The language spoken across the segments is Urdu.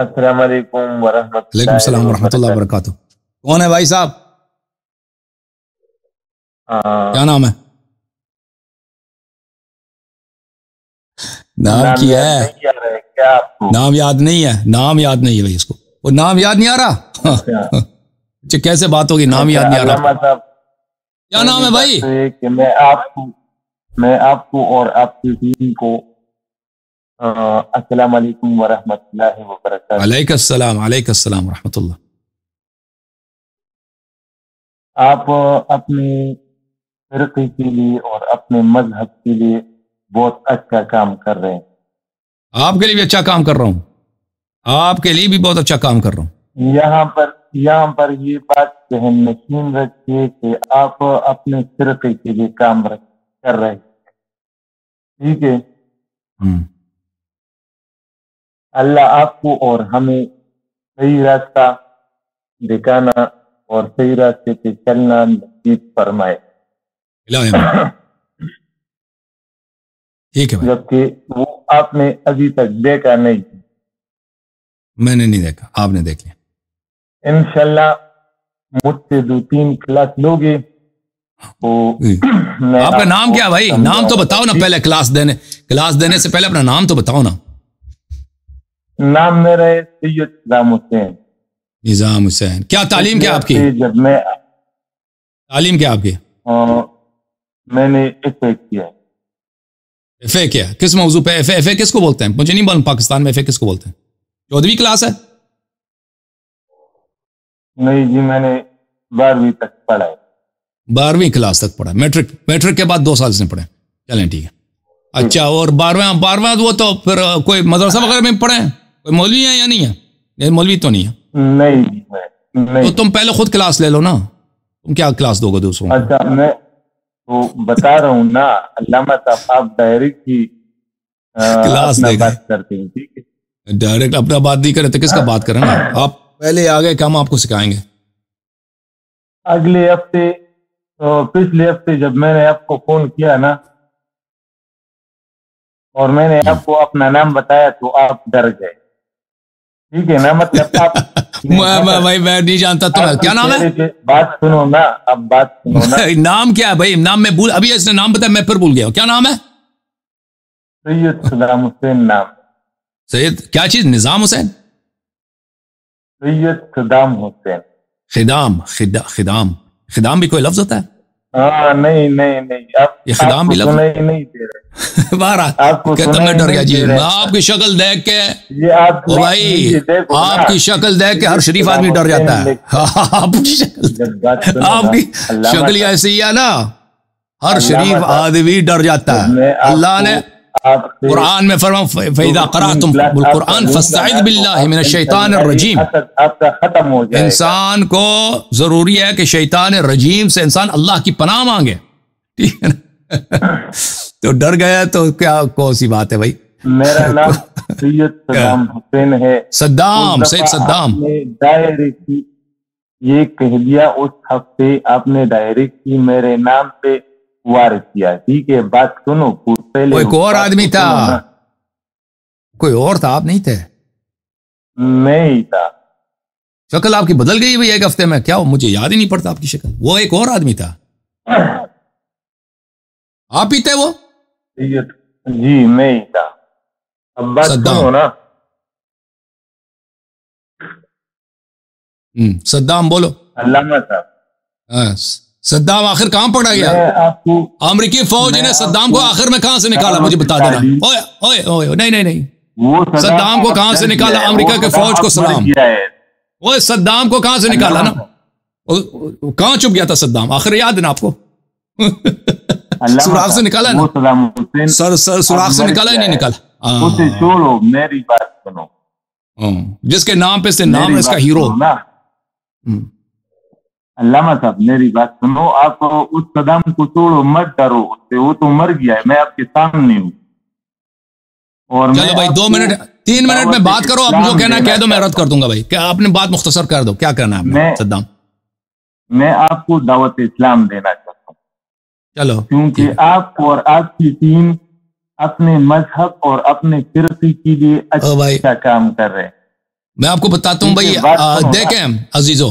السلام علیکم و رحمۃ اللہ السلام رحمۃ اللہ وبرکاتہ ہاں۔ نام ہے ہے نام نام یاد نہیں ہے نام یاد نہیں ہے بھائی اس کو نام یاد نہیں آ رہا اچھا۔ اچھا، کیسے بات ہوگی نام یاد نہیں آ رہا اچھا، مطلب نام ہے بھائی میں آپ کو اور آپ کی کو السلام علیکم ورحمۃ اللہ وبرکاتہ علیک السلام علیک السلام ورحمۃ اللہ آپ اپنے فرقے کے لیے اور اپنے مذہب کے لیے بہت اچھا کام کر رہے ہیں آپ کے لیے بھی اچھا کام کر رہا ہوں آپ کے لیے بھی بہت اچھا کام کر رہا ہوں یہاں پر یہاں پر یہ بات ذہن نشین رکھیے کہ آپ اپنے فرقے کے لیے کام کر رہے ٹھیک ہے اللہ آپ کو اور ہمیں صحیح راستہ دکھانا اور صحیح راستے پہ چلنا نصیب فرمائے جبکہ وہ آپ نے ابھی تک دیکھا نہیں میں نے نہیں دیکھا آپ نے دیکھ لیا اللہ مجھ سے دو تین کلاس لوگے جی۔ آپ کا نام کیا بھائی نام تو بتاؤ نا پہلے کلاس دینے کلاس دینے سے پہلے اپنا نام تو بتاؤ نا نام میرا ہے سید نظام حسین نظام حسین کیا تعلیم کیا آپ کی جب میں تعلیم کیا آپ کی میں نے ایف اے کیا ایف اے کیا کس موضوع پہ ایف اے ایف اے کس کو بولتے ہیں مجھے نہیں معلوم پاکستان میں ایف اے کس کو بولتے ہیں چودھویں کلاس ہے نہیں جی میں نے بارہویں تک پڑھا ہے بارہویں کلاس تک پڑھا میٹرک میٹرک کے بعد دو سال سے پڑھے چلیں ٹھیک ہے اچھا اور بارہویں بارہویں وہ تو پھر کوئی مدرسہ وغیرہ میں پڑھے ہیں کوئی مولوی ہے یا نہیں ہے نہیں یعنی مولوی تو نہیں ہے نہیں تو تم پہلے خود کلاس لے لو نا تم کیا کلاس دو گے دوسروں اچھا میں تو بتا رہا ہوں نا علامہ صاحب ڈائریکٹ ہی کلاس دے گئے ڈائریکٹ اپنا بات نہیں کرتے کس کا بات کریں نا ہاں۔ آپ پہلے آگے کام آپ کو سکھائیں گے اگلے ہفتے پچھلے ہفتے جب میں نے آپ کو فون کیا نا اور میں نے آپ کو اپنا نام بتایا تو آپ ڈر گئے ٹھیک ہے نا مطلب میں نہیں جانتا جان کیا نام ہے بات سنو نا اب بات سنو نام کیا ہے بھائی نام میں بھول ابھی اس نے نام بتایا میں پھر بھول گیا ہوں کیا نام ہے سید سلام حسین نام سید کیا چیز نظام حسین سید خدام حسین خدام خدام خدام بھی کوئی لفظ ہوتا ہے اخدام ہاں، بھی بارہ میں ڈر گیا جی آپ کی شکل دیکھ کے بھائی آپ کی شکل دیکھ کے ہر شریف آدمی ڈر جاتا ہے ہاں، ہاں، آپ کی شکل آپ کی شکل ایسی ہے نا ہر شریف آدمی ڈر جاتا ہے اللہ نے قرآن میں فرما فإذا قرأتم بالقرآن فاستعذ باللہ من الشیطان الرجیم انسان کو ضروری ہے کہ شیطان الرجیم سے انسان اللہ کی پناہ مانگے تو ڈر گیا تو کیا کون سی بات ہے بھائی میرا نام سید صدام حسین ہے صدام سید صدام ڈائری کی یہ کہہ دیا اس ہفتے آپ نے ڈائری کی میرے نام پہ کیا ٹھیک ہے بات سنو کوئی اور آدمی تھا کوئی اور تھا آپ نہیں تھے میں ہی تھا شکل آپ کی بدل گئی ایک ہفتے میں کیا مجھے یاد ہی نہیں پڑتا آپ کی شکل وہ ایک اور آدمی تھا آپ ہی تھے وہ جی میں ہی تھا اب بات نا صدام بولو اللہ صاحب صدام آخر کہاں پڑا گیا امریکی فوج نے صدام کو آخر میں کہاں سے نکالا مجھے بتا دینا نہیں نہیں نہیں صدام کو کہاں سے نکالا امریکہ کے فوج کو سلام وہ صدام کو کہاں سے نکالا نا کہاں چپ گیا تھا صدام آخر یاد ہے نا آپ کو سوراخ سے نکالا نا سر سر سوراخ سے نکالا نہیں نکالا جس کے نام پہ سے نام ہے اس کا ہیرو علامہ صاحب میری بات سنو آپ اس قدم کو توڑو مت ڈرو وہ تو مر گیا ہے میں آپ کے سامنے ہوں اور چلو بھائی دو منٹ تین منٹ میں بات کرو آپ جو کہنا کہہ دو میں رد کر دوں گا بھائی کیا آپ نے بات مختصر کر دو کیا کرنا ہے میں صدام میں آپ کو دعوت اسلام دینا چاہتا ہوں چلو کیونکہ آپ اور آپ کی ٹیم اپنے مذہب اور اپنے فرقی کے لیے اچھا کام کر رہے ہیں میں آپ کو بتاتا ہوں بھائی دیکھیں عزیزو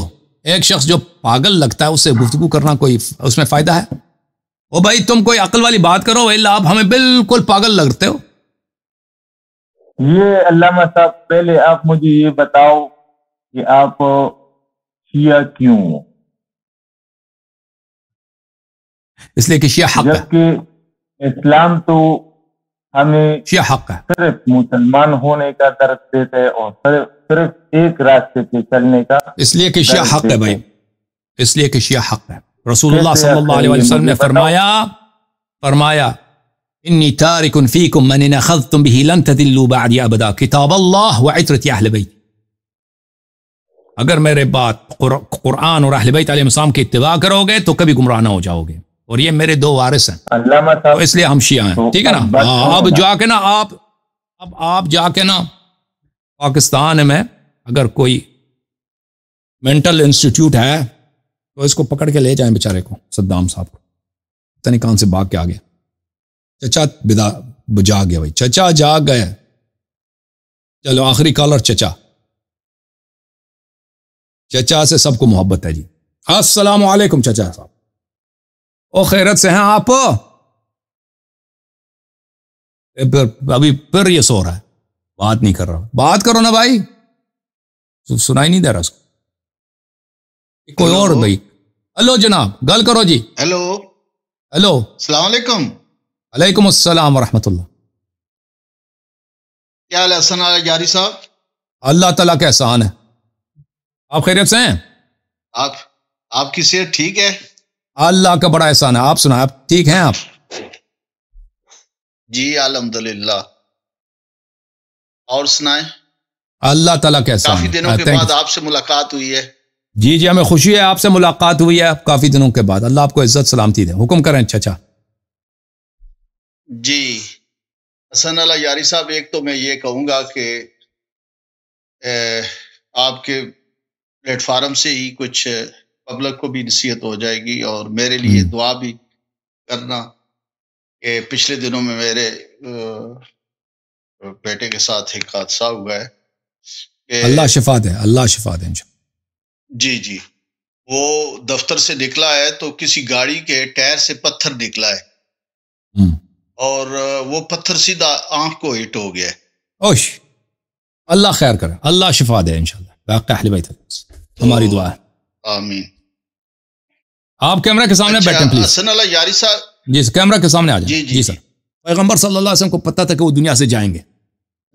ایک شخص جو پاگل لگتا ہے اس سے گفتگو کرنا کوئی اس میں فائدہ ہے او بھائی تم کوئی عقل والی بات کرو اللہ آپ ہمیں بالکل پاگل لگتے ہو یہ علامہ صاحب پہلے آپ مجھے یہ بتاؤ کہ آپ شیعہ کیوں ہو اس لیے کہ شیعہ حق جبکہ اسلام تو ہمیں شیعہ حق ہے صرف مسلمان ہونے کا درد دیتا ہے اور صرف صرف ایک راستے پہ چلنے کا اس لیے کہ شیعہ حق ہے بھائی اس لیے کہ شیعہ حق ہے رسول اللہ صلی اللہ علیہ وسلم نے فرمایا فرمایا انی تارکن فیکم من ان اخذتم به لن تذلوا بعد ابدا کتاب اللہ و عطرت اہل بیت اگر میرے بات قرآن اور اہل بیت علیہ السلام کی اتباع کرو گے تو کبھی گمراہ نہ ہو جاؤ گے اور یہ میرے دو وارث ہیں اس لیے ہم شیعہ ہیں ٹھیک ہے نا ہاں، اب جا کے نا آپ اب آپ جا کے نا پاکستان میں اگر کوئی مینٹل انسٹیٹیوٹ ہے تو اس کو پکڑ کے لے جائیں بیچارے کو صدام صاحب کو نہیں کہاں سے بھاگ کے آ گیا چچا بدا بجا گیا بھائی چچا جا گئے چلو آخری کال اور چچا چچا سے سب کو محبت ہے جی السلام علیکم چچا صاحب او خیرت سے ہیں آپ ابھی پھر یہ سو رہا ہے بات نہیں کر رہا بات کرو نا بھائی سنا ہی نہیں دے رہا اس کو کوئی اور بھائی ہلو جناب گل کرو جی ہلو ہلو السلام علیکم وعلیکم السلام ورحمۃ اللہ کیا حال صاحب اللہ تعالیٰ کا احسان ہے آپ خیریت سے ہیں آپ آپ کی صحت ٹھیک ہے اللہ کا بڑا احسان ہے آپ سنا ٹھیک ہیں آپ جی الحمد للہ اور سنائیں اللہ تعالیٰ کیسا کافی دنوں کے بعد آپ سے ملاقات ہوئی ہے جی جی ہمیں خوشی ہے آپ سے ملاقات ہوئی ہے کافی دنوں کے بعد اللہ آپ کو عزت سلامتی دے حکم کریں اچھا اچھا جی حسن اللہ یاری صاحب ایک تو میں یہ کہوں گا کہ آپ کے پلیٹ فارم سے ہی کچھ پبلک کو بھی نصیحت ہو جائے گی اور میرے لیے دعا بھی کرنا کہ پچھلے دنوں میں میرے بیٹے کے ساتھ ایک حادثہ ہے کہ اللہ شفا دے اللہ شفا دے جی جی وہ دفتر سے نکلا ہے تو کسی گاڑی کے ٹائر سے پتھر نکلا ہے اور وہ پتھر سیدھا آنکھ کو ہٹ ہو گیا اوش اللہ خیر کر اللہ شفا دے انشاءاللہ باقی اہل اللہ ہماری دعا ہے آمین آپ کیمرہ کے سامنے اچھا، بیٹھیں پلیز حسن اللہ یاری صاحب جی کیمرہ کے سامنے جی, جی،, جی پیغمبر صلی اللہ علیہ وسلم کو پتہ تھا کہ وہ دنیا سے جائیں گے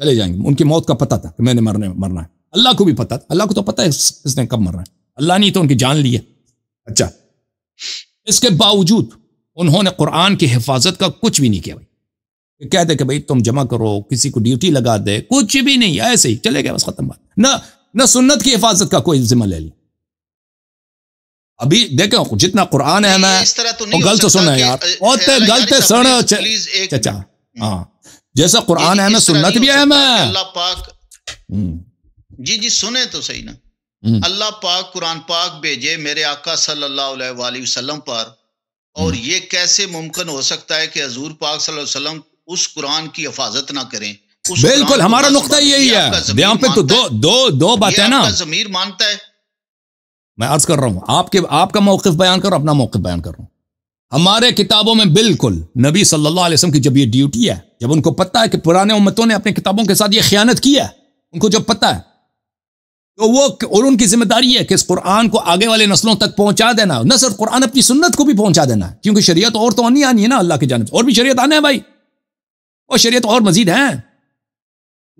چلے جائیں گے ان کی موت کا پتہ تھا کہ میں نے مرنے مرنا ہے اللہ کو بھی پتہ تھا اللہ کو تو پتہ ہے اس نے کب مرنا ہے اللہ نے تو ان کی جان لی ہے اچھا اس کے باوجود انہوں نے قرآن کی حفاظت کا کچھ بھی نہیں کیا بھائی کہ کہہ دے کہ بھائی تم جمع کرو کسی کو ڈیوٹی لگا دے کچھ بھی نہیں ایسے ہی چلے گئے بس ختم بات نہ نہ سنت کی حفاظت کا کوئی ذمہ لے لیا ابھی دیکھیں جتنا قرآن ہے میں غلط سنا ہے یار بہت غلط یعنی سن چچا ہاں جیسا قرآن ہے سنت بھی ہے اللہ پاک جی جی سنیں تو صحیح نا اللہ پاک قرآن پاک بھیجے میرے آقا صلی اللہ علیہ وسلم پر اور یہ کیسے ممکن ہو سکتا ہے کہ حضور پاک صلی اللہ علیہ وسلم اس قرآن کی حفاظت نہ کریں بالکل ہمارا نقطہ یہی ہے پہ تو دو دو دو نا ضمیر مانتا ہے میں عرض کر رہا ہوں آپ کے آپ کا موقف بیان کر اپنا موقف بیان کر رہا ہوں ہمارے کتابوں میں بالکل نبی صلی اللہ علیہ وسلم کی جب یہ ڈیوٹی ہے جب ان کو پتہ ہے کہ پرانے امتوں نے اپنے کتابوں کے ساتھ یہ خیانت کی ہے ان کو جب پتہ ہے تو وہ اور ان کی ذمہ داری ہے کہ اس قرآن کو آگے والے نسلوں تک پہنچا دینا نہ صرف قرآن اپنی سنت کو بھی پہنچا دینا ہے کیونکہ شریعت اور تو آنی آنی ہے نا اللہ کی جانب سے اور بھی شریعت آنا ہے بھائی اور شریعت اور مزید ہیں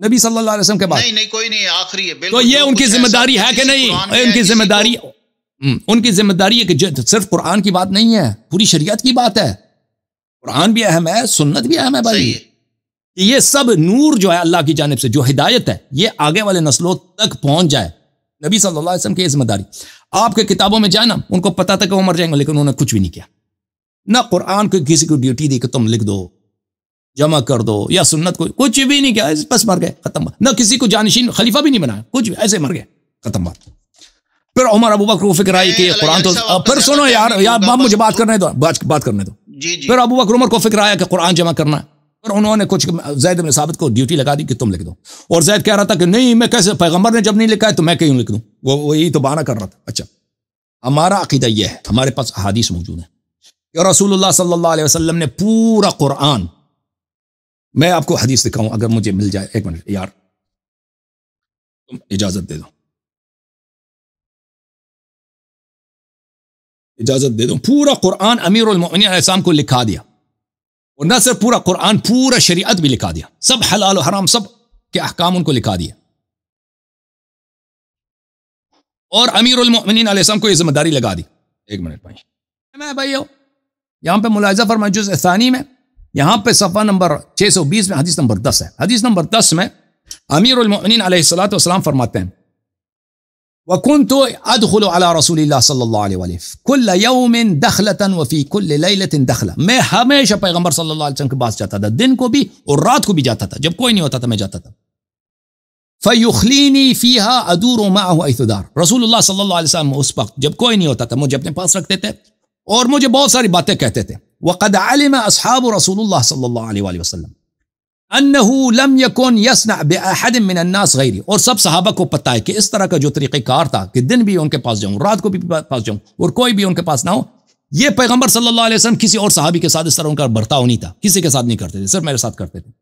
نبی صلی اللہ علیہ وسلم کے بعد نہیں کوئی نہیں آخری ہے تو یہ ان کی ذمہ داری ہے کہ نہیں ان کی ذمہ داری ان کی ذمہ داری ہے کہ صرف قرآن کی بات نہیں ہے پوری شریعت کی بات ہے قرآن بھی اہم اہم ہے ہے سنت بھی بھائی کہ یہ سب نور جو ہے اللہ کی جانب سے جو ہدایت ہے یہ آگے والے نسلوں تک پہنچ جائے نبی صلی اللہ علیہ وسلم کی ذمہ داری آپ کے کتابوں میں جائے نا ان کو پتا تھا کہ وہ مر جائیں گے لیکن انہوں نے کچھ بھی نہیں کیا نہ قرآن کو کسی کو ڈیوٹی دی کہ تم لکھ دو جمع کر دو یا سنت کو کچھ بھی نہیں کیا بس مر گئے ختم بات نہ کسی کو جانشین خلیفہ بھی نہیں بنایا کچھ بھی ایسے مر گئے ختم بات پھر عمر ابو بکر کو فکر آئی کہ یہ قرآن تو اچھا پھر سنو یار یار باپ مجھے بات کرنے دو بات کرنے دو پھر ابو بکر عمر کو فکر آیا کہ قرآن جمع کرنا ہے انہوں نے کچھ زید ثابت کو ڈیوٹی لگا دی کہ تم لکھ دو اور زید کہہ رہا تھا کہ نہیں میں کیسے پیغمبر نے جب نہیں لکھا ہے تو میں کیوں لکھ دوں وہ یہی تو بانا کر رہا تھا اچھا ہمارا عقیدہ یہ ہے ہمارے پاس حادیث موجود ہے رسول اللہ صلی اللہ علیہ وسلم نے پورا قرآن میں آپ کو حدیث دکھاؤں اگر مجھے مل جائے ایک منٹ یار تم اجازت دے دو اجازت دے دوں پورا قرآن امیر المعین علیہ السلام کو لکھا دیا اور نہ صرف پورا قرآن پورا شریعت بھی لکھا دیا سب حلال و حرام سب کے احکام ان کو لکھا دیا اور امیر المؤمنین علیہ السلام کو یہ ذمہ داری لگا دی ایک منٹ میں بھائی یہاں پہ ملاحظہ فرمائے جز ثانی میں یہاں پہ صفحہ نمبر چھ سو بیس میں حدیث نمبر دس ہے حدیث نمبر دس میں امیر المعین علیہ السلات والسلام السلام فرماتے ہیں وکنت ادخل علی رسول صلی اللہ علیہ کل دخلا میں ہمیشہ پیغمبر صلی اللہ علیہ وسلم کے پاس جاتا تھا دن کو بھی اور رات کو بھی جاتا تھا جب کوئی نہیں ہوتا تھا میں جاتا تھا ادور معه دار رسول وسلم اس وقت جب کوئی نہیں ہوتا تھا مجھے اپنے پاس رکھتے تھے اور مجھے بہت ساری باتیں کہتے تھے وقد علم اصحاب رسول اللہ صلی اللہ علیہ وسلم لم یکن من الناس اور سب صحابہ کو پتہ ہے کہ اس طرح کا جو طریقہ کار تھا کہ دن بھی ان کے پاس جاؤں رات کو بھی پاس جاؤں اور کوئی بھی ان کے پاس نہ ہو یہ پیغمبر صلی اللہ علیہ وسلم کسی اور صحابی کے ساتھ اس طرح ان کا برتاؤ نہیں تھا کسی کے ساتھ نہیں کرتے تھے صرف میرے ساتھ کرتے تھے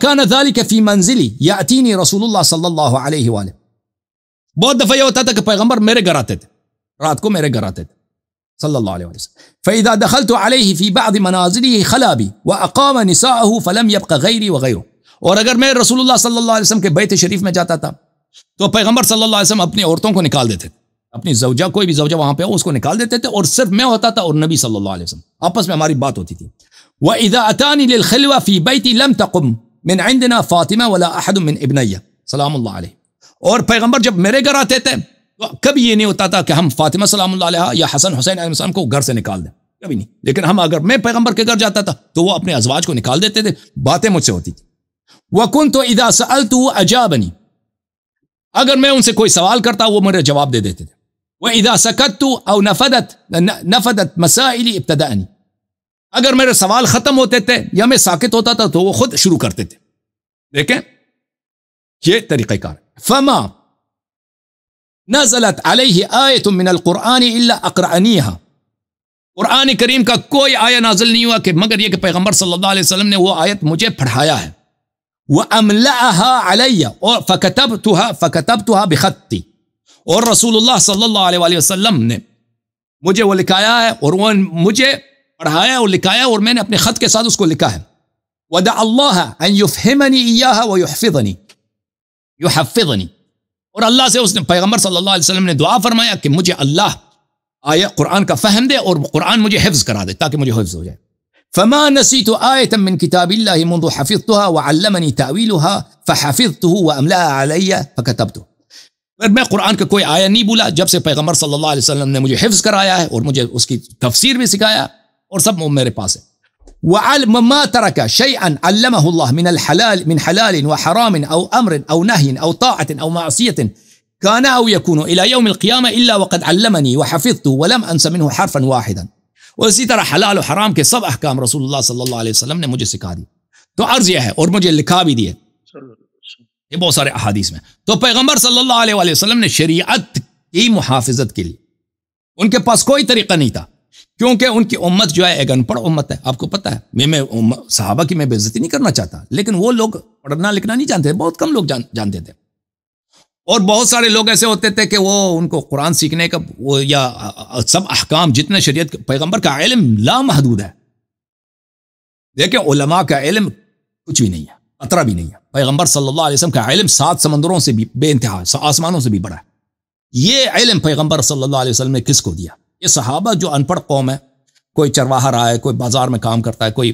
كان ذلک فی منزل یا رسول اللہ صلی اللہ علیہ بہت دفعہ یہ ہوتا تھا کہ پیغمبر میرے گھر آتے تھے رات کو میرے گھر آتے تھے صلی اللہ علیہ وسلم فیدا دخل تو علیہ فی بعض منازلی خلا بھی و اقام نسا فلم یب غیری وغیرہ اور اگر میں رسول اللہ صلی اللہ علیہ وسلم کے بیت شریف میں جاتا تھا تو پیغمبر صلی اللہ علیہ وسلم اپنی عورتوں کو نکال دیتے تھے اپنی زوجہ کوئی بھی زوجہ وہاں پہ ہو اس کو نکال دیتے تھے اور صرف میں ہوتا تھا اور نبی صلی اللہ علیہ وسلم آپس میں ہماری بات ہوتی تھی وہ ادا اطانی لخلوا فی بیتی لم تقم من عندنا فاطمہ ولا احد من ابنیہ سلام اللہ علیہ اور پیغمبر جب میرے گھر آتے تھے کبھی یہ نہیں ہوتا تھا کہ ہم فاطمہ سلام اللہ علیہ یا حسن حسین علیہ السلام کو گھر سے نکال دیں کبھی نہیں لیکن ہم اگر میں پیغمبر کے گھر جاتا تھا تو وہ اپنے ازواج کو نکال دیتے تھے باتیں مجھ سے ہوتی تھیں اگر میں ان سے کوئی سوال کرتا وہ میرے جواب دے دیتے تھے وہ ادا سکت تو او نفدت مسائل ابتدا اگر میرے سوال ختم ہوتے تھے یا میں ساکت ہوتا تھا تو وہ خود شروع کرتے تھے دیکھیں یہ طریقہ کار فما نزلت علیہ آیت من القرآن اللہ اقرانیہ قرآن کریم کا کوئی آیا نازل نہیں ہوا کہ مگر یہ کہ پیغمبر صلی اللہ علیہ وسلم نے وہ آیت مجھے پڑھایا ہے بختی اور رسول اللہ صلی اللہ علیہ وسلم نے مجھے وہ لکھایا ہے اور وہ مجھے پڑھایا اور لکھایا اور میں نے اپنے خط کے ساتھ اس کو لکھا ہے اور اللہ سے اس نے پیغمبر صلی اللہ علیہ وسلم نے دعا فرمایا کہ مجھے اللہ آیا قرآن کا فہم دے اور قرآن مجھے حفظ کرا دے تاکہ مجھے حفظ ہو جائے فما من منذ حفظتها فحفظته تو پھر میں قرآن کا کوئی آیا نہیں بولا جب سے پیغمبر صلی اللہ علیہ وسلم نے مجھے حفظ کرایا ہے اور مجھے اس کی تفسیر بھی سکھایا اور سب میرے پاس ہے وعلم ما ترك شيئا علمه الله من الحلال من حلال وحرام او امر او نهي او طاعه او معصيه كان او يكون الى يوم القيامه الا وقد علمني وحفظته ولم انس منه حرفا واحدا وسي ترى حلال وحرام كي سب احكام رسول الله صلى الله عليه وسلم نمج سكادي تو ارزي اه اور مجي لكابي دي يبو صار احاديث میں تو پیغمبر صلى الله عليه وسلم نے شریعت کی محافظت کے لیے ان کے پاس کوئی طریقہ نہیں تھا کیونکہ ان کی امت جو ہے ایک ان پڑھ امت ہے آپ کو پتہ ہے میں میں صحابہ کی میں بےزتی نہیں کرنا چاہتا لیکن وہ لوگ پڑھنا لکھنا نہیں جانتے تھے بہت کم لوگ جان جانتے تھے اور بہت سارے لوگ ایسے ہوتے تھے کہ وہ ان کو قرآن سیکھنے کا وہ یا سب احکام جتنے شریعت پیغمبر کا علم لامحدود ہے دیکھیں علماء کا علم کچھ بھی نہیں ہے اطرا بھی نہیں ہے پیغمبر صلی اللہ علیہ وسلم کا علم سات سمندروں سے بھی بے انتہا آسمانوں سے بھی بڑا ہے یہ علم پیغمبر صلی اللہ علیہ وسلم نے کس کو دیا یہ صحابہ جو ان پڑھ قوم ہے کوئی رہا ہے کوئی بازار میں کام کرتا ہے کوئی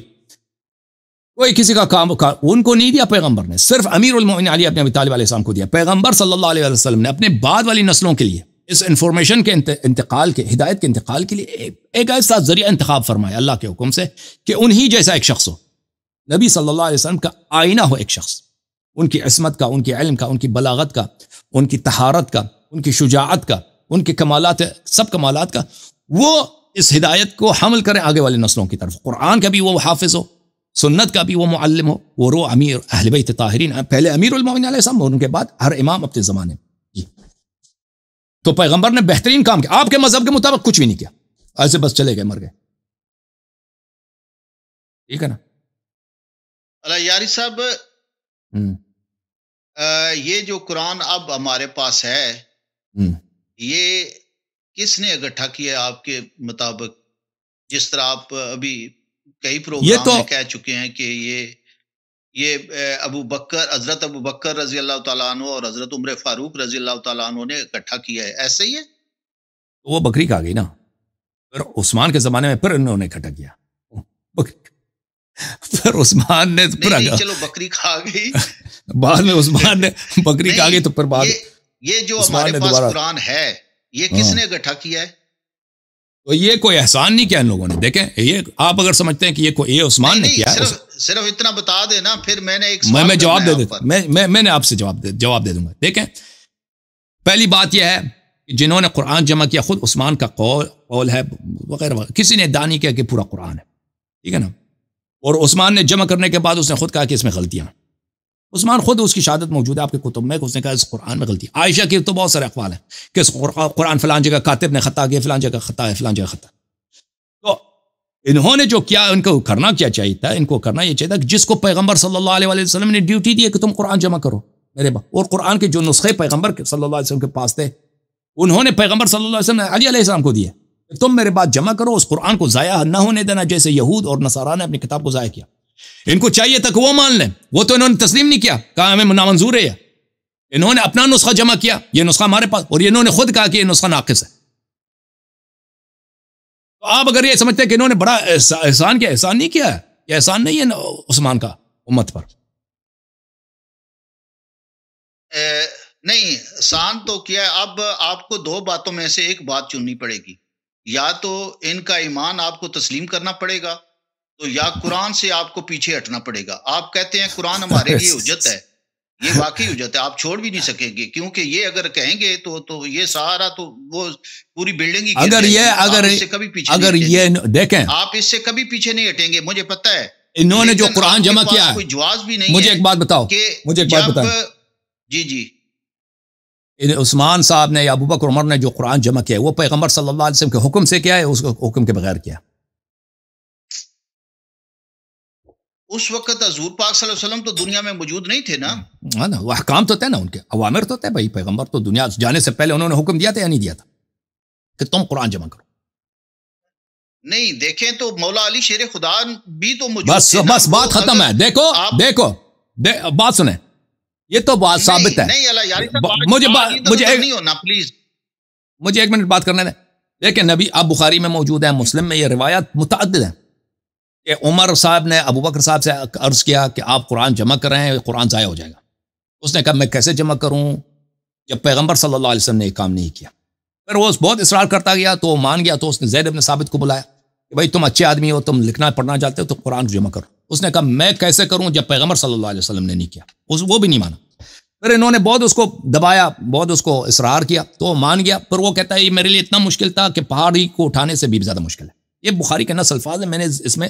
کوئی کسی کا کام ان کو نہیں دیا پیغمبر نے صرف امیر المعین علی اپنے ابی طالب علیہ السلام کو دیا پیغمبر صلی اللہ علیہ وسلم نے اپنے بعد والی نسلوں کے لیے اس انفارمیشن کے انتقال کے ہدایت کے انتقال کے لیے ایک ایسا ذریعہ انتخاب فرمایا اللہ کے حکم سے کہ انہی جیسا ایک شخص ہو نبی صلی اللہ علیہ وسلم کا آئینہ ہو ایک شخص ان کی عصمت کا ان کے علم کا ان کی بلاغت کا ان کی تہارت کا ان کی شجاعت کا ان کے کمالات سب کمالات کا وہ اس ہدایت کو حمل کریں آگے والے نسلوں کی طرف قرآن کا بھی وہ حافظ ہو سنت کا بھی وہ معلم ہو وہ رو امیر اہل بیت طاہرین پہلے امیر المومن علیہ اور ان کے بعد ہر امام اپنے زمانے میں جی۔ تو پیغمبر نے بہترین کام کیا آپ کے مذہب کے مطابق کچھ بھی نہیں کیا ایسے بس چلے گئے مر گئے ٹھیک ہے نا یاری صاحب یہ جو قرآن اب ہمارے پاس ہے یہ کس نے اکٹھا کیا آپ کے مطابق جس طرح آپ ابھی کئی پروگرام میں کہہ چکے ہیں کہ یہ یہ ابو بکر حضرت ابو بکر رضی اللہ تعالیٰ عنہ اور حضرت عمر فاروق رضی اللہ تعالیٰ عنہ نے اکٹھا کیا ہے ایسے ہی ہے وہ بکری کا گئی نا پھر عثمان کے زمانے میں پھر انہوں نے اکٹھا کیا پھر پھر عثمان نے چلو بکری کھا گئی بعد میں عثمان نے بکری کھا گئی تو پھر بعد یہ جو ہمارے پاس دوبارہ. قرآن ہے یہ کس ہاں۔ نے اکٹھا کیا ہے تو یہ کوئی احسان نہیں کیا ان لوگوں نے دیکھیں یہ آپ اگر سمجھتے ہیں کہ یہ کوئی یہ عثمان نے کیا صرف, صرف اتنا بتا دے نا پھر میں نے ایک میں میں جواب دے میں میں نے آپ سے جواب دے جواب دے دوں گا دیکھیں پہلی بات یہ ہے کہ جنہوں نے قرآن جمع کیا خود عثمان کا قول قول ہے وغیرہ وغیرہ کسی نے دانی کیا کہ پورا قرآن ہے ٹھیک ہے نا اور عثمان نے جمع کرنے کے بعد اس نے خود کہا کہ اس میں غلطیاں عثمان خود اس کی شہادت موجود ہے آپ کے کتب میں اس اس نے کہا قرآن میں غلطی عائشہ تو بہت سارے اقوال ہیں کہ اس قرآن فلان جگہ کاتب نے خطا کیا فلان فلان جگہ جگہ خطا خطا ہے تو انہوں نے جو کیا ان کو کرنا کیا چاہیے تھا ان کو کرنا یہ چاہیے تھا جس کو پیغمبر صلی اللہ علیہ وسلم نے ڈیوٹی دی ہے کہ تم قرآن جمع کرو میرے با اور قرآن کے جو نسخے پیغمبر صلی اللہ علیہ وسلم کے پاس تھے انہوں نے پیغمبر صلی اللہ علیہ وسلم علی علیہ السلام کو دیا تم میرے بات جمع کرو اس قرآن کو ضائع نہ ہونے دینا جیسے یہود اور نصارہ نے اپنی کتاب کو ضائع کیا ان کو چاہیے تک وہ مان لیں وہ تو انہوں نے تسلیم نہیں کیا کہا ہمیں نامنظور ہے انہوں نے اپنا نسخہ جمع کیا یہ نسخہ ہمارے پاس اور انہوں نے خود کہا کہ یہ نسخہ ناقص ہے تو آپ اگر یہ سمجھتے ہیں کہ انہوں نے بڑا احسان کیا احسان نہیں کیا ہے یہ احسان نہیں ہے عثمان کا امت پر نہیں احسان تو کیا ہے اب آپ کو دو باتوں میں سے ایک بات چننی پڑے گی یا تو ان کا ایمان آپ کو تسلیم کرنا پڑے گا تو یا قرآن سے آپ کو پیچھے ہٹنا پڑے گا آپ کہتے ہیں قرآن ہمارے لیے ہے یہ واقعی ہے آپ چھوڑ بھی نہیں سکیں گے کیونکہ یہ اگر کہیں گے تو تو یہ سہارا تو وہ پوری بلڈنگ ہی اگر اگر اگر یہ یہ اس اس سے سے کبھی کبھی پیچھے پیچھے دیکھیں آپ نہیں ہٹیں گے مجھے پتہ ہے انہوں نے جو قرآن جمع کیا ہے کوئی جواز بھی نہیں مجھے ایک بات بتاؤ کہ جی جی عثمان صاحب نے یا ابوبکر عمر نے جو قرآن جمع کیا ہے وہ پیغمبر صلی اللہ علیہ وسلم کے حکم سے کیا ہے اس حکم کے بغیر کیا ہے اس وقت حضور پاک صلی اللہ علیہ وسلم تو دنیا میں موجود نہیں تھے نا ہاں نا وہ حکام تو تھے نا ان کے عوامر تو تھے بھائی پیغمبر تو دنیا جانے سے پہلے انہوں نے حکم دیا تھا یا نہیں دیا تھا کہ تم قرآن جمع کرو نہیں دیکھیں تو مولا علی شیر خدا بھی تو موجود بس بات ختم ہے دیکھو دیکھو بات سنیں یہ تو بات ثابت ہے مجھے ایک منٹ بات کرنے دیں لیکن نبی اب بخاری میں موجود ہیں مسلم میں یہ روایت متعدد ہیں کہ عمر صاحب نے ابو بکر صاحب سے عرض کیا کہ آپ قرآن جمع کر رہے ہیں قرآن ضائع ہو جائے گا اس نے کہا میں کیسے جمع کروں جب پیغمبر صلی اللہ علیہ وسلم نے یہ کام نہیں کیا پھر وہ بہت اصرار کرتا گیا تو وہ مان گیا تو اس نے زید ابن ثابت کو بلایا کہ بھائی تم اچھے آدمی ہو تم لکھنا پڑھنا چاہتے ہو تو قرآن جمع کرو اس نے کہا میں کیسے کروں جب پیغمبر صلی اللہ علیہ وسلم نے نہیں کیا اس وہ بھی نہیں مانا پھر انہوں نے بہت اس کو دبایا بہت اس کو اصرار کیا تو وہ مان گیا پھر وہ کہتا ہے یہ میرے لیے اتنا مشکل تھا کہ پہاڑی کو اٹھانے سے بھی زیادہ مشکل ہے یہ بخاری کے نسل الفاظ ہے میں نے اس میں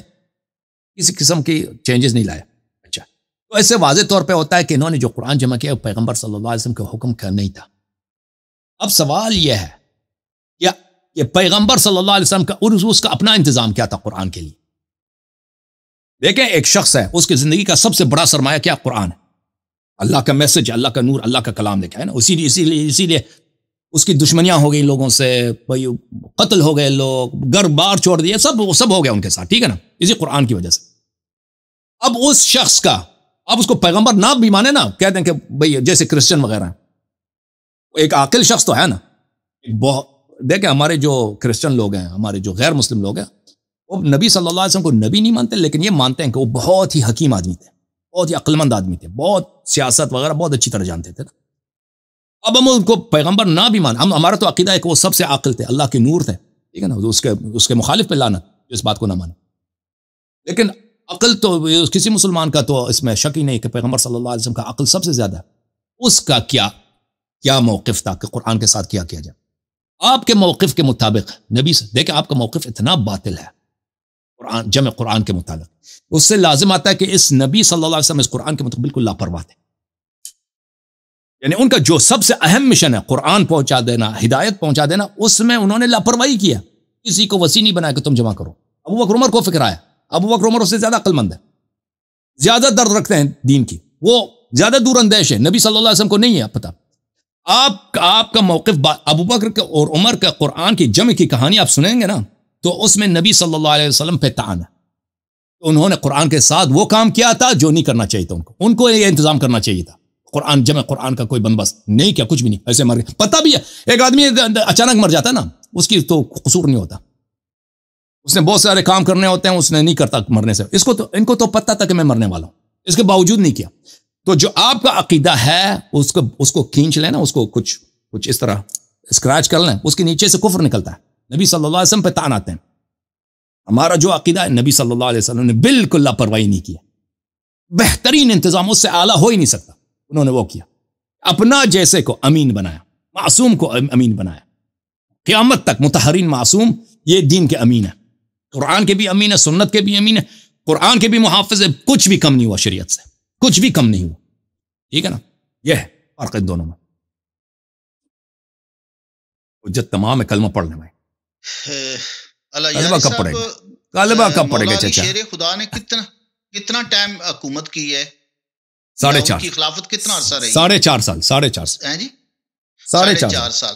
کسی قسم کی چینجز نہیں لایا اچھا تو ایسے واضح طور پہ ہوتا ہے کہ انہوں نے جو قرآن جمع کیا پیغمبر صلی اللہ علیہ وسلم کے حکم کا نہیں تھا اب سوال یہ ہے کہ پیغمبر صلی اللہ علیہ وسلم کا اس کا اپنا انتظام کیا تھا قرآن کے لیے دیکھیں ایک شخص ہے اس کی زندگی کا سب سے بڑا سرمایہ کیا قرآن ہے اللہ کا میسج اللہ کا نور اللہ کا کلام لکھا ہے نا اسی لیے اسی لیے اسی لیے اس کی دشمنیاں ہو گئیں لوگوں سے بھائی قتل ہو گئے لوگ گھر بار چھوڑ دیے سب سب ہو گیا ان کے ساتھ ٹھیک ہے نا اسی قرآن کی وجہ سے اب اس شخص کا اب اس کو پیغمبر نہ بھی مانے نا کہہ دیں کہ بھائی جیسے کرسچن وغیرہ ہیں ایک عاقل شخص تو ہے نا بہت دیکھیں ہمارے جو کرسچن لوگ ہیں ہمارے جو غیر مسلم لوگ ہیں وہ نبی صلی اللہ علیہ وسلم کو نبی نہیں مانتے لیکن یہ مانتے ہیں کہ وہ بہت ہی حکیم آدمی تھے بہت ہی عقلمند آدمی تھے بہت سیاست وغیرہ بہت اچھی طرح جانتے تھے نا اب ہم ان کو پیغمبر نہ بھی مانا ہم ہمارا تو عقیدہ ہے کہ وہ سب سے عقل تھے اللہ کے نور تھے ٹھیک ہے نا اس کے اس کے مخالف پہ لانا جو اس بات کو نہ مانے لیکن عقل تو کسی مسلمان کا تو اس میں شک ہی نہیں کہ پیغمبر صلی اللہ علیہ وسلم کا عقل سب سے زیادہ ہے اس کا کیا کیا موقف تھا کہ قرآن کے ساتھ کیا کیا جائے آپ کے موقف کے مطابق نبی سے دیکھیں آپ کا موقف اتنا باطل ہے قرآن جمع قرآن کے مطابق اس سے لازم آتا ہے کہ اس نبی صلی اللہ علیہ وسلم اس قرآن کے مطابق بالکل لاپرواہ تھے یعنی ان کا جو سب سے اہم مشن ہے قرآن پہنچا دینا ہدایت پہنچا دینا اس میں انہوں نے لاپرواہی کیا کسی کو وسیع نہیں بنا کہ تم جمع کرو ابو بکر عمر کو فکر آیا ابو بکر عمر اس سے زیادہ عقل مند ہے زیادہ درد رکھتے ہیں دین کی وہ زیادہ دور اندیش ہے نبی صلی اللہ علیہ وسلم کو نہیں ہے آپ کا موقف با... ابو بکر اور عمر کا قرآن کی جمع کی کہانی آپ سنیں گے نا تو اس میں نبی صلی اللہ علیہ وسلم تعان ہے انہوں نے قرآن کے ساتھ وہ کام کیا تھا جو نہیں کرنا چاہیے تھا ان کو ان کو یہ انتظام کرنا چاہیے تھا قرآن جمع قرآن کا کوئی بندوبست نہیں کیا کچھ بھی نہیں ایسے مر گئے پتہ بھی ہے ایک آدمی اچانک مر جاتا ہے نا اس کی تو قصور نہیں ہوتا اس نے بہت سارے کام کرنے ہوتے ہیں اس نے نہیں کرتا مرنے سے اس کو تو ان کو تو پتہ تھا کہ میں مرنے والا ہوں اس کے باوجود نہیں کیا تو جو آپ کا عقیدہ ہے اس کو اس کو کھینچ لینا اس کو کچھ کچھ اس طرح اسکریچ کر لیں اس کے نیچے سے کفر نکلتا ہے نبی صلی اللہ علیہ وسلم پہ تان آتے ہیں ہمارا جو عقیدہ ہے نبی صلی اللہ علیہ وسلم نے بالکل لاپرواہی نہیں کیا بہترین انتظام اس سے اعلیٰ ہو ہی نہیں سکتا انہوں نے وہ کیا اپنا جیسے کو امین بنایا معصوم کو امین بنایا قیامت تک متحرین معصوم یہ دین کے امین ہے قرآن کے بھی امین ہے سنت کے بھی امین ہے قرآن کے بھی محافظ ہے کچھ بھی کم نہیں ہوا شریعت سے کچھ بھی کم نہیں ہوا ٹھیک ہے نا یہ ہے فرق دونوں میں جت تمام ہے کلمہ پڑھنے میں ہاں۔ کب پڑے گا کب پڑے گا چچا خدا نے کتنا کتنا ٹائم حکومت کی ہے چار سال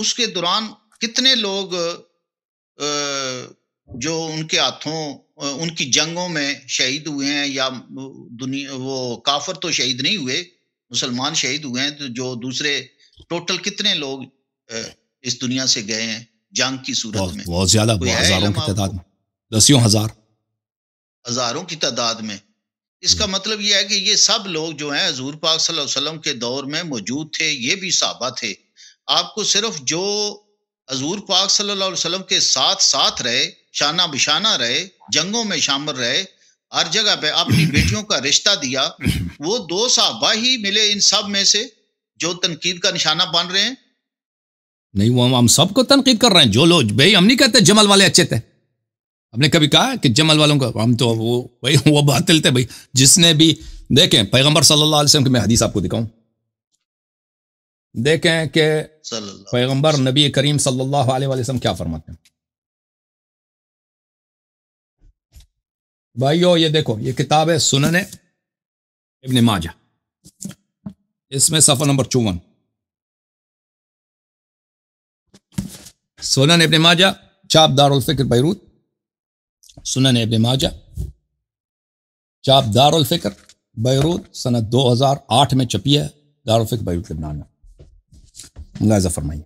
اس کے دوران کتنے لوگ جو ان کے ہاتھوں ان کی جنگوں میں شہید ہوئے ہیں یا دنیا وہ کافر تو شہید نہیں ہوئے مسلمان شہید ہوئے ہیں جو دوسرے ٹوٹل کتنے لوگ اس دنیا سے گئے ہیں جنگ کی صورت بہت میں بہت زیادہ ہزاروں کی تعداد میں دسیوں ہزار ہزاروں کی تعداد میں اس کا مطلب یہ ہے کہ یہ سب لوگ جو ہیں حضور پاک صلی اللہ علیہ وسلم کے دور میں موجود تھے یہ بھی صحابہ تھے آپ کو صرف جو حضور پاک صلی اللہ علیہ وسلم کے ساتھ ساتھ رہے شانہ بشانہ رہے جنگوں میں شامل رہے ہر جگہ پہ اپنی بیٹیوں کا رشتہ دیا وہ دو صحابہ ہی ملے ان سب میں سے جو تنقید کا نشانہ بن رہے ہیں نہیں وہ ہم سب کو تنقید کر رہے ہیں جو لوگ بھائی ہم نہیں کہتے جمل والے اچھے تھے ہم نے کبھی کہا کہ جمل والوں کو ہم تو وہ وہ باطل تھے بھائی جس نے بھی دیکھیں پیغمبر صلی اللہ علیہ وسلم کی میں حدیث آپ کو دکھاؤں دیکھیں کہ پیغمبر نبی کریم صلی اللہ علیہ وسلم کیا فرماتے ہیں بھائیو یہ دیکھو یہ کتاب ہے سنن ابن ماجہ اس میں صفحہ نمبر چون سنن ابن ماجہ چاپ دار الفکر بیروت سنن ابن ماجه چاپ دار الفکر بیروت سنه 2008 میں छपी ہے دار الفکر بیروت لبنان में ملاحظہ فرمائیے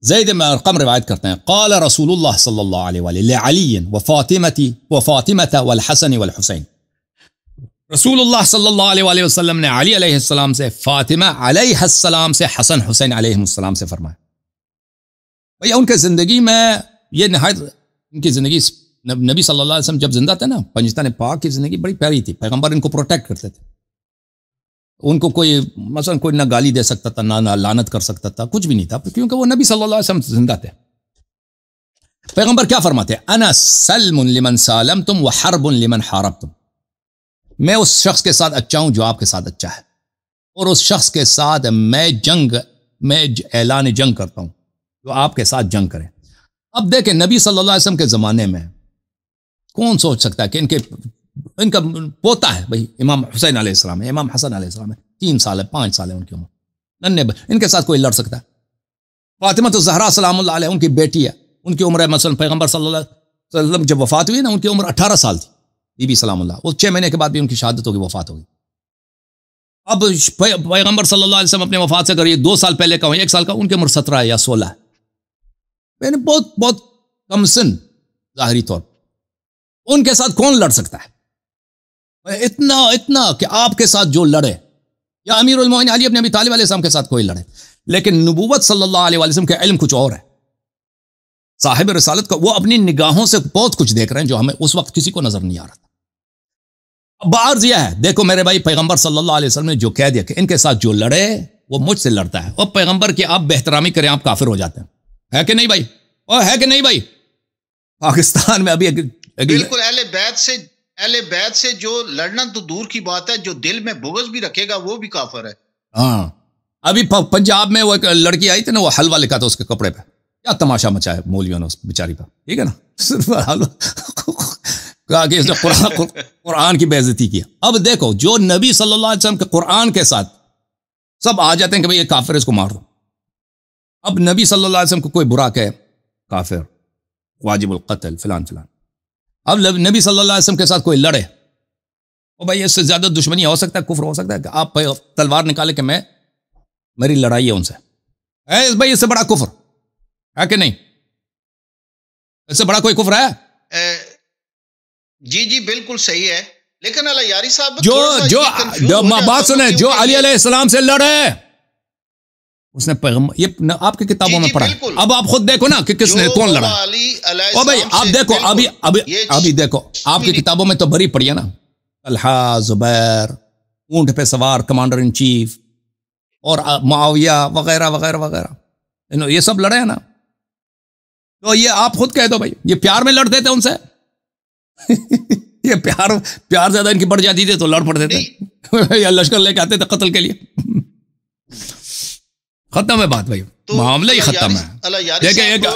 زيد بن ارقم روایت کرتے ہیں قال رسول الله صلى الله عليه وآله لعلي وفاطمة وفاطمة والحسن والحسين رسول الله صلی اللہ علیہ وآلہ وسلم نے علی علیہ السلام سے فاطمہ علیہ السلام سے حسن حسین علیہ السلام سے فرمایا ان کے زندگی میں یہ نہایت ان کی زندگی نبی صلی اللہ علیہ وسلم جب زندہ تھے نا پنجتان پاک کی زندگی بڑی پیاری تھی پیغمبر ان کو پروٹیکٹ کرتے تھے ان کو کوئی مثلا کوئی نہ گالی دے سکتا تھا نہ نہ لانت کر سکتا تھا کچھ بھی نہیں تھا کیونکہ وہ نبی صلی اللہ علیہ وسلم زندہ تھے پیغمبر کیا فرماتے انا سلم لمن لمن میں اس شخص کے ساتھ اچھا ہوں جو آپ کے ساتھ اچھا ہے اور اس شخص کے ساتھ میں جنگ میں اعلان جنگ کرتا ہوں جو آپ کے ساتھ جنگ کریں اب دیکھیں نبی صلی اللہ علیہ وسلم کے زمانے میں کون سوچ سکتا ہے کہ ان کے ان کا پوتا ہے بھائی امام حسین علیہ السلام ہے امام حسن علیہ السلام ہے تین سال ہے پانچ سال ہے ان کی عمر نن ان کے ساتھ کوئی لڑ سکتا ہے فاطمہ تو زہرا سلام اللہ علیہ ان کی بیٹی ہے ان کی عمر ہے مثلاً پیغمبر صلی اللہ علیہ وسلم جب وفات ہوئی نا ان کی عمر اٹھارہ سال تھی بی بی سلام اللہ وہ چھ مہینے کے بعد بھی ان کی شہادت ہوگی وفات ہوگی اب پیغمبر صلی اللہ علیہ وسلم اپنے وفات سے کریے دو سال پہلے کا ہوں ایک سال کا ان کی عمر سترہ ہے یا سولہ ہے یعنی بہت بہت کم سن ظاہری طور ان کے ساتھ کون لڑ سکتا ہے اتنا اتنا کہ آپ کے ساتھ جو لڑے یا امیر المعین علی اپنے ابی طالب علیہ السلام کے ساتھ کوئی لڑے لیکن نبوت صلی اللہ علیہ وسلم کے علم کچھ اور ہے صاحب رسالت کا وہ اپنی نگاہوں سے بہت کچھ دیکھ رہے ہیں جو ہمیں اس وقت کسی کو نظر نہیں آ رہا تھا بار بعض یہ ہے دیکھو میرے بھائی پیغمبر صلی اللہ علیہ وسلم نے جو کہہ دیا کہ ان کے ساتھ جو لڑے وہ مجھ سے لڑتا ہے اور پیغمبر کے آپ بہترامی کریں آپ کافر ہو جاتے ہیں ہے کہ نہیں بھائی اور ہے کہ نہیں بھائی پاکستان میں ابھی بالکل اہل اہل بیت بیت سے سے جو لڑنا تو دور کی بات ہے جو دل میں بغض بھی رکھے گا وہ بھی کافر ہے ہاں ابھی پنجاب میں وہ لڑکی آئی تھی نا وہ حلوہ لکھا تھا اس کے کپڑے پہ کیا تماشا مچا ہے مولیوں نے بیچاری کا ٹھیک ہے نا صرف کہ اس نے قرآن قرآن کی بےزتی کیا اب دیکھو جو نبی صلی اللہ علیہ وسلم کے قرآن کے ساتھ سب آ جاتے ہیں کہ بھائی یہ کافر اس کو مار دو اب نبی صلی اللہ علیہ وسلم کو کوئی برا کہے کافر واجب القتل فلان فلان اب نبی صلی اللہ علیہ وسلم کے ساتھ کوئی لڑے بھائی اس سے زیادہ دشمنی ہو ہو سکتا سکتا ہے ہے کفر کہ آپ تلوار نکالے کہ میں میری لڑائی ہے ان سے اے اس بھائی سے بڑا کفر ہے کہ نہیں اس سے بڑا کوئی کفر ہے جی جی بالکل صحیح ہے لیکن یاری صاحب جو بات سنیں جو علی علیہ السلام سے لڑے اس نے یہ آپ کی کتابوں جی، میں جی، پڑھا اب آپ خود دیکھو نا کہ کس نے کون لڑا او بھائی آپ دیکھو ابھی ابھی ابھی دیکھو آپ کی کتابوں میں تو پڑی ہے نا زبیر اونٹ پہ سوار کمانڈر ان چیف اور معاویہ وغیرہ وغیرہ وغیرہ یہ سب لڑے ہیں نا تو یہ آپ خود کہہ دو بھائی یہ پیار میں لڑتے تھے ان سے یہ پیار پیار زیادہ ان کی بڑھ جاتی تھی تو لڑ پڑتے تھے یا لشکر لے کے آتے تھے قتل کے لیے ختم ہے بات بھائی معاملہ ہی ختم ہے دیکھیں ایک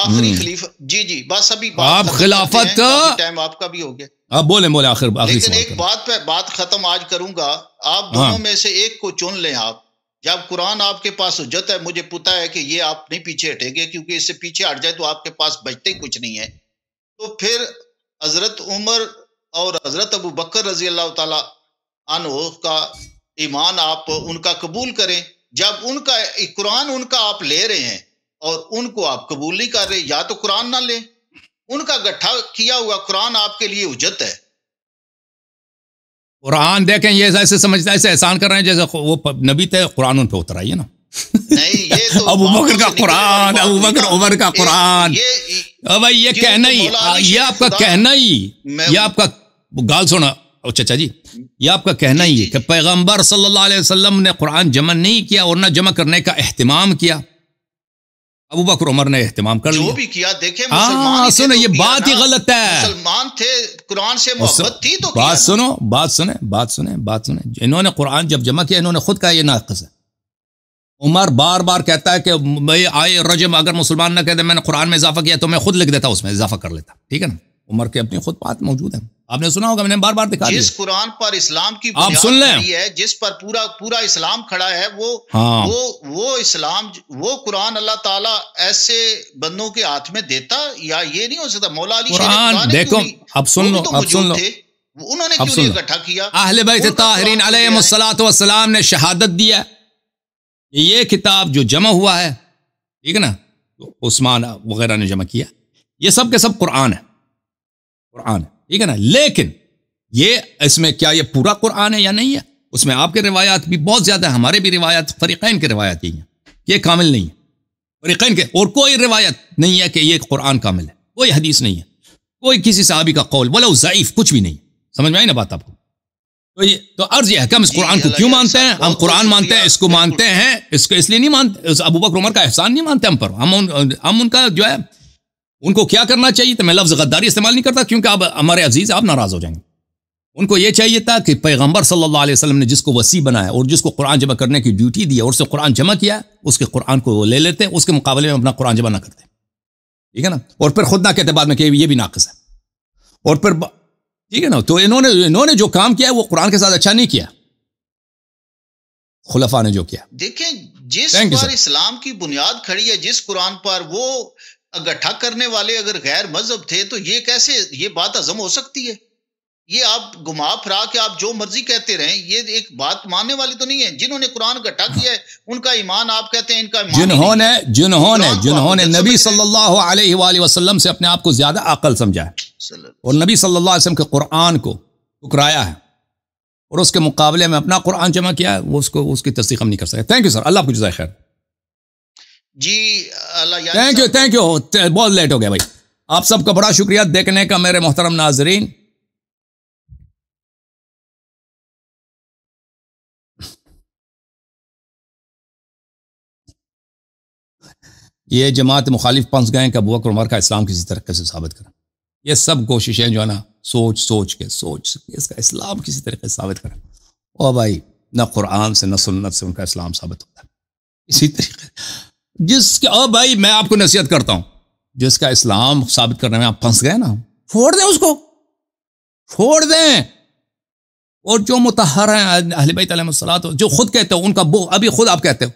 آخری خلیفہ جی جی بس ابھی آپ خلافت ٹائم آپ کا بھی ہو گیا آپ بولیں بولے آخر لیکن ایک بات پہ بات ختم آج کروں گا آپ دونوں ہاں۔ میں سے ایک کو چن لیں آپ جب قرآن آپ کے پاس حجت ہے مجھے پتا ہے کہ یہ آپ نہیں پیچھے ہٹے گے کیونکہ اس سے پیچھے ہٹ جائے تو آپ کے پاس بچتے ہی کچھ نہیں ہے تو پھر حضرت عمر اور حضرت ابو بکر رضی اللہ تعالی عنہ کا ایمان آپ ان کا قبول کریں جب ان کا قرآن ان کا آپ لے رہے ہیں اور ان کو آپ قبول نہیں کر رہے یا تو قرآن نہ لیں ان کا گٹھا کیا ہوا قرآن آپ کے لیے اجت ہے قرآن دیکھیں یہ ایسے سمجھتا ہے ایسے احسان کر رہے ہیں جیسے وہ نبی تھے قرآن ان پہ اتر آئیے نا ابو بکر کا قرآن ابو بکر عمر کا قرآن یہ کہنا ہی یہ آپ کا کہنا ہی یہ آپ کا گال سونا او چچا جی یہ آپ کا کہنا ہی ہے کہ پیغمبر صلی اللہ علیہ وسلم نے قرآن جمع نہیں کیا اور نہ جمع کرنے کا اہتمام کیا ابو بکر عمر نے اہتمام کر لیا جو بھی کیا دیکھیں ہاں، مسلمان ہی سنو یہ بات ہی غلط ہے مسلمان تھے قرآن سے محبت تھی تو بات سنو بات سنیں بات سنیں بات سنیں انہوں نے قرآن جب جمع کیا انہوں نے خود کہا یہ ناقص ہے عمر بار بار کہتا ہے کہ آئے رجم اگر مسلمان نہ کہتے میں نے قرآن میں اضافہ کیا تو میں خود لکھ دیتا اس میں اضافہ کر لیتا ٹھیک ہے نا عمر کے اپنی خود بات موجود ہیں آپ نے سنا ہوگا میں نے بار بار دکھا جس قرآن پر اسلام کی آپ سن لیں ہے جس پر پورا پورا اسلام کھڑا ہے وہ ہاں وہ, وہ اسلام وہ قرآن اللہ تعالیٰ ایسے بندوں کے ہاتھ میں دیتا یا یہ نہیں ہو سکتا مولا علی قرآن دیکھو اب سن لو اب سن لو انہوں نے کیوں اکٹھا کیا اہل بیت طاہرین علیہ الصلات والسلام نے شہادت دیا یہ کتاب جو جمع ہوا ہے ٹھیک ہے نا عثمان وغیرہ نے جمع کیا یہ سب کے سب قرآن ہے قرآن ہے ہے ٹھیک نا لیکن یہ اس میں کیا یہ پورا قرآن ہے یا نہیں ہے اس میں آپ کے روایات بھی بہت زیادہ ہیں ہمارے بھی روایات روایات فریقین فریقین کے کے یہی ہیں یہ کامل نہیں ہے اور کوئی روایت نہیں ہے کہ یہ قرآن کامل ہے کوئی حدیث نہیں ہے کوئی کسی صحابی کا قول بولو ضعیف کچھ بھی نہیں سمجھ میں آئی نا بات آپ کو تو تو یہ یہ عرض ہے کہ ہم اس قرآن کو کیوں مانتے ہیں ہم قرآن مانتے ہیں اس کو مانتے ہیں اس کو اس لیے نہیں مانتے ابو بکر عمر کا احسان نہیں مانتے ہم پر ہم ان کا جو ہے ان کو کیا کرنا چاہیے تھا میں لفظ غداری استعمال نہیں کرتا کیونکہ اب ہمارے عزیز آپ ناراض ہو جائیں گے ان کو یہ چاہیے تھا کہ پیغمبر صلی اللہ علیہ وسلم نے جس کو وسیع بنایا اور جس کو قرآن جمع کرنے کی ڈیوٹی دی اور قرآن جمع کیا اس اس کے کے قرآن قرآن کو لے لیتے مقابلے میں اپنا جمع نہ کرتے ٹھیک ہے نا اور پھر خود نہ کہتے بعد میں کہ یہ بھی ناقص ہے اور پھر ٹھیک ہے نا تو انہوں انہوں نے نے جو کام کیا وہ قرآن کے ساتھ اچھا نہیں کیا خلفا نے جو کیا دیکھیں جس پر اسلام کی بنیاد کھڑی ہے جس قرآن پر وہ اگٹھا کرنے والے اگر غیر مذہب تھے تو یہ کیسے یہ بات عزم ہو سکتی ہے یہ آپ گما پھرا کے آپ جو مرضی کہتے رہیں یہ ایک بات ماننے والی تو نہیں ہے جنہوں نے قرآن اکٹھا کیا ہے ان کا ایمان آپ کہتے ہیں ان کا جنہوں نے جنہوں نے نبی صلی اللہ علیہ وآلہ وسلم سے اپنے آپ کو زیادہ عقل سمجھا ہے اور نبی صلی اللہ علیہ وسلم کے قرآن کو ٹکرایا ہے اور اس کے مقابلے میں اپنا قرآن جمع کیا ہے وہ اس کو اس کی تصدیق ہم نہیں کر سکتے تھینک یو سر اللہ خیر جی اللہ تھینک یو تھینک یو بہت لیٹ ہو گیا بھائی آپ سب کا بڑا شکریہ دیکھنے کا میرے محترم ناظرین یہ جماعت مخالف پنس گئے کہ بکر عمر کا اسلام کسی طریقے سے ثابت کریں یہ سب کوششیں جو ہے نا سوچ سوچ کے سوچ کے اس کا اسلام کسی طریقے سے ثابت کریں او بھائی نہ قرآن سے نہ سنت سے ان کا اسلام ثابت ہوتا ہے اسی طریقے جس کے او بھائی میں آپ کو نصیحت کرتا ہوں جس کا اسلام ثابت کرنے میں آپ پھنس گئے نا پھوڑ دیں اس کو پھوڑ دیں اور جو متحر ہیں اہل علیہ السلام جو خود کہتے ہو ان کا بو ابھی خود آپ کہتے ہو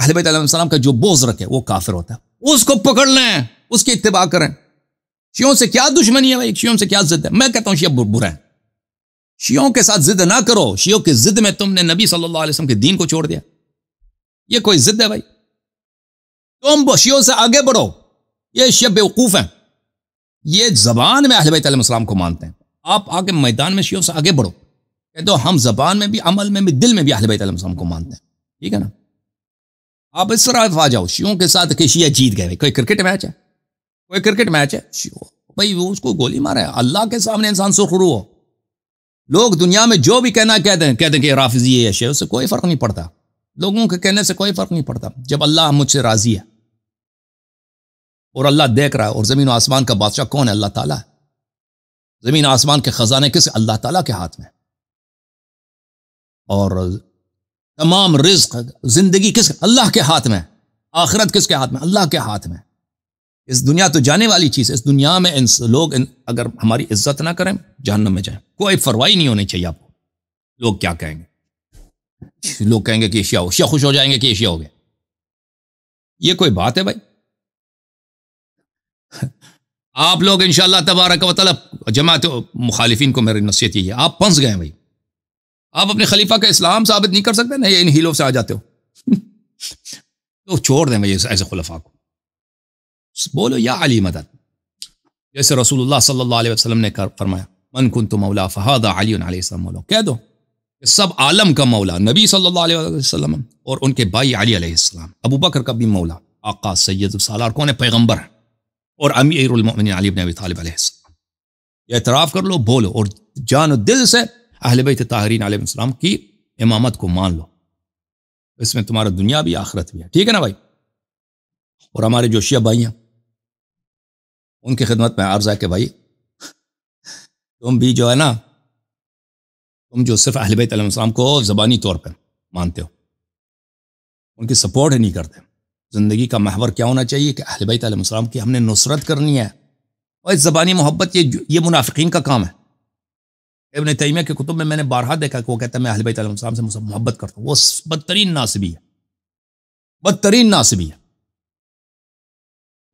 اہل السلام کا جو بوز رکھے وہ کافر ہوتا ہے اس کو پکڑ لیں اس کی اتباع کریں شیوں سے کیا دشمنی ہے بھائی شیوں سے کیا ضد ہے میں کہتا ہوں برے ہیں شیوں کے ساتھ ضد نہ کرو شیو کی ضد میں تم نے نبی صلی اللہ علیہ وسلم کے دین کو چھوڑ دیا یہ کوئی ضد ہے بھائی تم بشیوں سے آگے بڑھو یہ شب بے وقوف ہیں یہ زبان میں اہل علیہ السلام کو مانتے ہیں آپ آ کے میدان میں شیوں سے آگے بڑھو کہ تو ہم زبان میں بھی عمل میں بھی دل میں بھی بیت علیہ السلام کو مانتے ہیں ٹھیک ہے نا آپ اس طرح آ جاؤ شیوں کے ساتھ کہ شیعہ جیت گئے کوئی کرکٹ میچ ہے کوئی کرکٹ میچ ہے شیو بھائی وہ اس کو گولی مارا ہے اللہ کے سامنے انسان سرخرو ہو لوگ دنیا میں جو بھی کہنا کہتے ہیں کہتے ہیں کہ رافضی ہے یا شیو سے کوئی فرق نہیں پڑتا لوگوں کے کہنے سے کوئی فرق نہیں پڑتا جب اللہ مجھ سے راضی ہے اور اللہ دیکھ رہا ہے اور زمین و آسمان کا بادشاہ کون ہے اللہ تعالیٰ ہے زمین و آسمان کے خزانے کس اللہ تعالیٰ کے ہاتھ میں اور تمام رزق زندگی کس اللہ کے ہاتھ میں آخرت کس کے ہاتھ میں اللہ کے ہاتھ میں اس دنیا تو جانے والی چیز ہے اس دنیا میں لوگ ان اگر ہماری عزت نہ کریں جہنم میں جائیں کوئی فروائی نہیں ہونی چاہیے آپ کو لوگ کیا کہیں گے لوگ کہیں گے کہ ایشیا ہو شیا خوش ہو جائیں گے کہ ایشیا ہو گئے یہ کوئی بات ہے بھائی آپ لوگ ان شاء اللہ تبارک و تعالی جماعت مخالفین کو میری نصیحت یہی ہے آپ پھنس گئے بھائی آپ اپنے خلیفہ کا اسلام ثابت نہیں کر سکتے نہیں ان ہیلوں سے آ جاتے ہو تو چھوڑ دیں بھائی ایسے خلفاء کو بولو یا علی مدد جیسے رسول اللہ صلی اللہ علیہ وسلم نے فرمایا من کن تو مولا فہاد علی علیہ السلام مولا کہہ دو کہ سب عالم کا مولا نبی صلی اللہ علیہ وسلم اور ان کے بھائی علی علیہ السلام ابو بکر کا بھی مولا آقا سید سیدار کون ہے پیغمبر ہے اور امیر المؤمنین علی بن ابی طالب علیہ السلام یہ اعتراف کر لو بولو اور جان و دل سے اہل بیت طاہرین علیہ السلام کی امامت کو مان لو اس میں تمہارا دنیا بھی آخرت بھی ہے ٹھیک ہے نا بھائی اور ہمارے جو شیعہ بھائی ہیں ان کی خدمت میں عرض ہے کہ بھائی تم بھی جو ہے نا تم جو صرف اہل بیت علیہ السلام کو زبانی طور پر مانتے ہو ان کی سپورٹ ہی نہیں کرتے زندگی کا محور کیا ہونا چاہیے کہ اہل بیت علیہ السلام کی ہم نے نصرت کرنی ہے اور اس زبانی محبت یہ یہ منافقین کا کام ہے ابن تیمیہ کے کتب میں میں نے بارہا دیکھا کہ وہ کہتا ہے میں اہل بیت علیہ السلام سے محبت کرتا ہوں وہ بدترین ناصبی ہے بدترین ناصبی ہے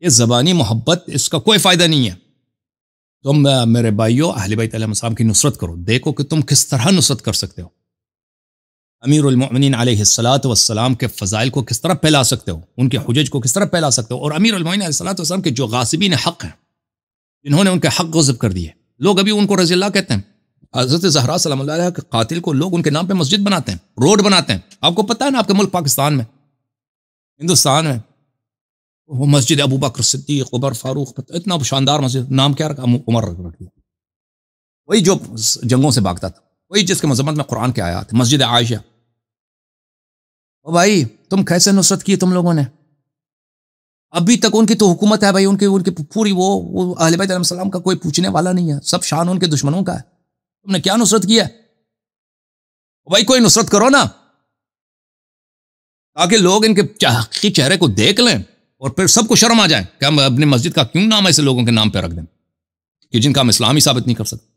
یہ زبانی محبت اس کا کوئی فائدہ نہیں ہے تم میرے بھائیو اہل بیت علیہ السلام کی نصرت کرو دیکھو کہ تم کس طرح نصرت کر سکتے ہو امیر المومنین علیہ السلاۃ والسلام کے فضائل کو کس طرح پھیلا سکتے ہو ان کے حجج کو کس طرح پھیلا سکتے ہو اور امیر المعین علیہ السلاۃ والسلام کے جو غاسبین حق ہیں جنہوں نے ان کے حق کو کر دیے لوگ ابھی ان کو رضی اللہ کہتے ہیں حضرت زہرا صلی اللہ علیہ کے قاتل کو لوگ ان کے نام پہ مسجد بناتے ہیں روڈ بناتے ہیں آپ کو پتہ ہے نا آپ کے ملک پاکستان میں ہندوستان میں وہ مسجد ابو بکر صدیق عمر فاروق اتنا شاندار مسجد نام کیا رکھا عمر رکھ وہی جو جنگوں سے بھاگتا تھا وہی جس کے مذمت میں قرآن کے آیا مسجد عائشہ بھائی تم کیسے نصرت کی تم لوگوں نے ابھی تک ان کی تو حکومت ہے بھائی ان کی ان کی پوری وہ اہل بیت علیہ السلام کا کوئی پوچھنے والا نہیں ہے سب شان ان کے دشمنوں کا ہے تم نے کیا نصرت کیا ہے بھائی کوئی نصرت کرو نا تاکہ لوگ ان کے حقیقی چہرے کو دیکھ لیں اور پھر سب کو شرم آ جائے کہ ہم اپنی مسجد کا کیوں نام ایسے لوگوں کے نام پہ رکھ دیں کہ جن کا ہم اسلامی ثابت نہیں کر سکتے